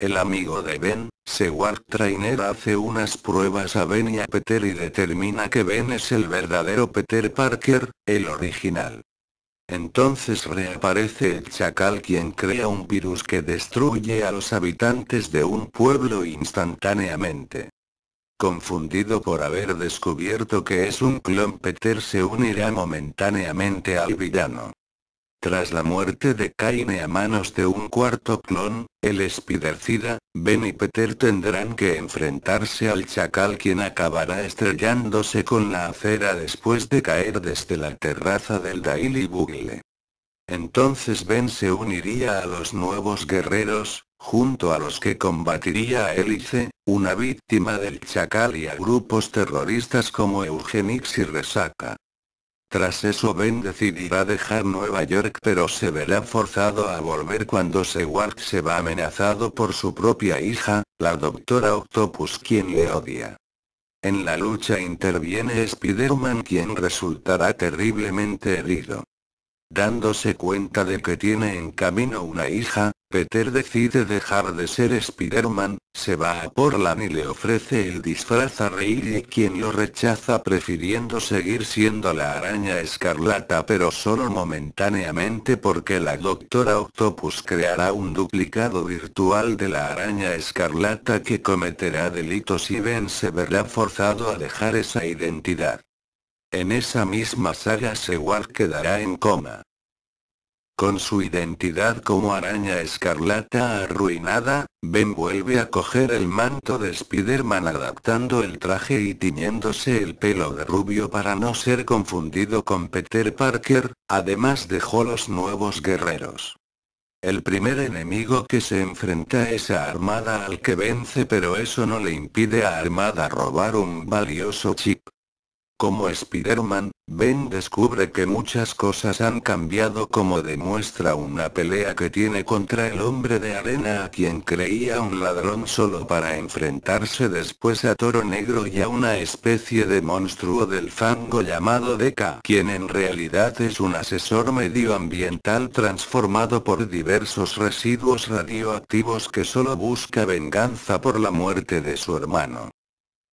El amigo de Ben, Seward Trainer hace unas pruebas a Ben y a Peter y determina que Ben es el verdadero Peter Parker, el original. Entonces reaparece el chacal quien crea un virus que destruye a los habitantes de un pueblo instantáneamente. Confundido por haber descubierto que es un clon, Peter se unirá momentáneamente al villano. Tras la muerte de Kaine a manos de un cuarto clon, el Spider-Cida Ben y Peter tendrán que enfrentarse al chacal quien acabará estrellándose con la acera después de caer desde la terraza del Daily Bugle. Entonces Ben se uniría a los nuevos guerreros, junto a los que combatiría a Hélice, una víctima del chacal y a grupos terroristas como Eugenix y Resaca. Tras eso Ben decidirá dejar Nueva York pero se verá forzado a volver cuando Seward se va amenazado por su propia hija, la doctora Octopus quien le odia. En la lucha interviene Spider-Man quien resultará terriblemente herido. Dándose cuenta de que tiene en camino una hija, Peter decide dejar de ser Spider-Man, se va a Portland y le ofrece el disfraz a Reed, quien lo rechaza prefiriendo seguir siendo la araña escarlata pero solo momentáneamente porque la doctora Octopus creará un duplicado virtual de la araña escarlata que cometerá delitos y Ben se verá forzado a dejar esa identidad. En esa misma saga Seward quedará en coma. Con su identidad como araña escarlata arruinada, Ben vuelve a coger el manto de Spider-Man adaptando el traje y tiñéndose el pelo de rubio para no ser confundido con Peter Parker, además dejó los nuevos guerreros. El primer enemigo que se enfrenta es a Armada al que vence pero eso no le impide a Armada robar un valioso chip. Como Spider-Man, Ben descubre que muchas cosas han cambiado como demuestra una pelea que tiene contra el hombre de arena a quien creía un ladrón solo para enfrentarse después a Toro Negro y a una especie de monstruo del fango llamado Deca, quien en realidad es un asesor medioambiental transformado por diversos residuos radioactivos que solo busca venganza por la muerte de su hermano.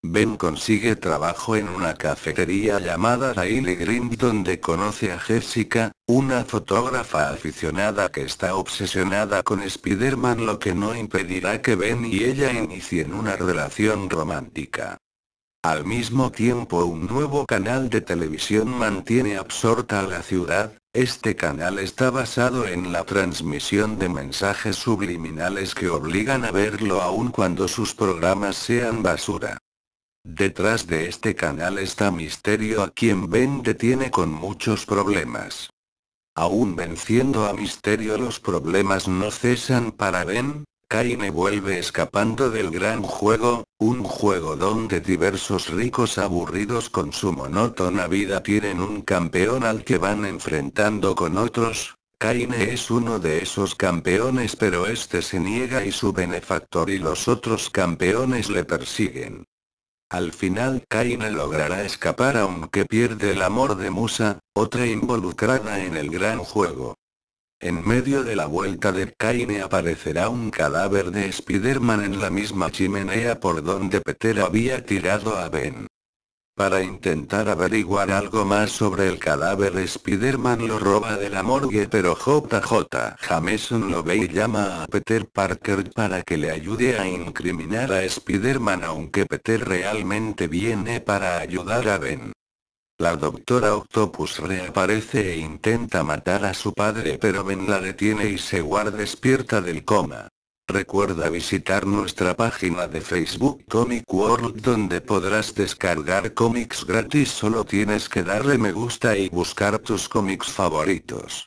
Ben consigue trabajo en una cafetería llamada The Green donde conoce a Jessica, una fotógrafa aficionada que está obsesionada con Spider-Man lo que no impedirá que Ben y ella inicien una relación romántica. Al mismo tiempo un nuevo canal de televisión mantiene absorta a la ciudad, este canal está basado en la transmisión de mensajes subliminales que obligan a verlo aun cuando sus programas sean basura. Detrás de este canal está Misterio a quien Ben detiene con muchos problemas. Aún venciendo a Misterio los problemas no cesan para Ben, Kaine vuelve escapando del gran juego, un juego donde diversos ricos aburridos con su monótona vida tienen un campeón al que van enfrentando con otros, Kaine es uno de esos campeones pero este se niega y su benefactor y los otros campeones le persiguen. Al final Kaine logrará escapar aunque pierde el amor de Musa, otra involucrada en el gran juego. En medio de la vuelta de Kaine aparecerá un cadáver de Spider-Man en la misma chimenea por donde Peter había tirado a Ben. Para intentar averiguar algo más sobre el cadáver, Spider-Man lo roba de la morgue, pero JJ Jameson lo ve y llama a Peter Parker para que le ayude a incriminar a Spider-Man, aunque Peter realmente viene para ayudar a Ben. La doctora Octopus reaparece e intenta matar a su padre, pero Ben la detiene y se guarda despierta del coma. Recuerda visitar nuestra página de Facebook Comic World donde podrás descargar cómics gratis solo tienes que darle me gusta y buscar tus cómics favoritos.